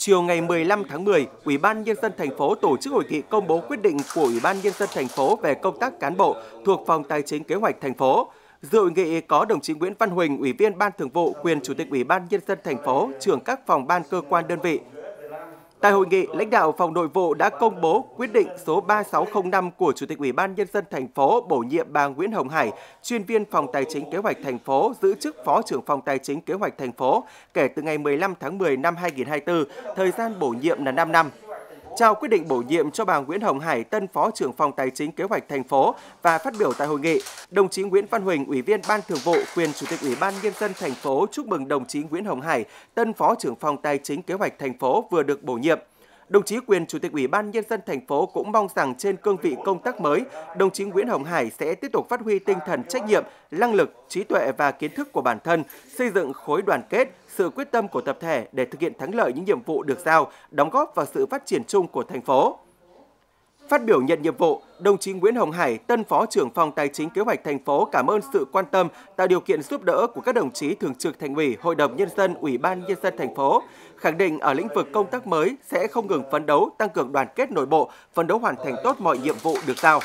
chiều ngày 15 tháng 10, Ủy ban nhân dân thành phố tổ chức hội nghị công bố quyết định của Ủy ban nhân dân thành phố về công tác cán bộ thuộc Phòng Tài chính Kế hoạch thành phố. Dự hội nghị có đồng chí Nguyễn Văn Huỳnh, Ủy viên Ban Thường vụ, quyền Chủ tịch Ủy ban nhân dân thành phố, trưởng các phòng ban cơ quan đơn vị, Tại hội nghị, lãnh đạo phòng nội vụ đã công bố quyết định số 3605 của Chủ tịch Ủy ban nhân dân thành phố bổ nhiệm bà Nguyễn Hồng Hải, chuyên viên phòng tài chính kế hoạch thành phố giữ chức Phó trưởng phòng tài chính kế hoạch thành phố kể từ ngày 15 tháng 10 năm 2024, thời gian bổ nhiệm là 5 năm trao quyết định bổ nhiệm cho bà Nguyễn Hồng Hải tân Phó trưởng phòng Tài chính Kế hoạch thành phố và phát biểu tại hội nghị, đồng chí Nguyễn Văn Huỳnh, Ủy viên Ban Thường vụ, quyền Chủ tịch Ủy ban nhân dân thành phố chúc mừng đồng chí Nguyễn Hồng Hải, tân Phó trưởng phòng Tài chính Kế hoạch thành phố vừa được bổ nhiệm. Đồng chí quyền Chủ tịch Ủy ban Nhân dân thành phố cũng mong rằng trên cương vị công tác mới, đồng chí Nguyễn Hồng Hải sẽ tiếp tục phát huy tinh thần trách nhiệm, năng lực, trí tuệ và kiến thức của bản thân, xây dựng khối đoàn kết, sự quyết tâm của tập thể để thực hiện thắng lợi những nhiệm vụ được giao, đóng góp vào sự phát triển chung của thành phố. Phát biểu nhận nhiệm vụ, đồng chí Nguyễn Hồng Hải, tân phó trưởng phòng tài chính kế hoạch thành phố cảm ơn sự quan tâm, tạo điều kiện giúp đỡ của các đồng chí thường trực thành ủy, hội đồng nhân dân, ủy ban nhân dân thành phố, khẳng định ở lĩnh vực công tác mới sẽ không ngừng phấn đấu, tăng cường đoàn kết nội bộ, phấn đấu hoàn thành tốt mọi nhiệm vụ được giao.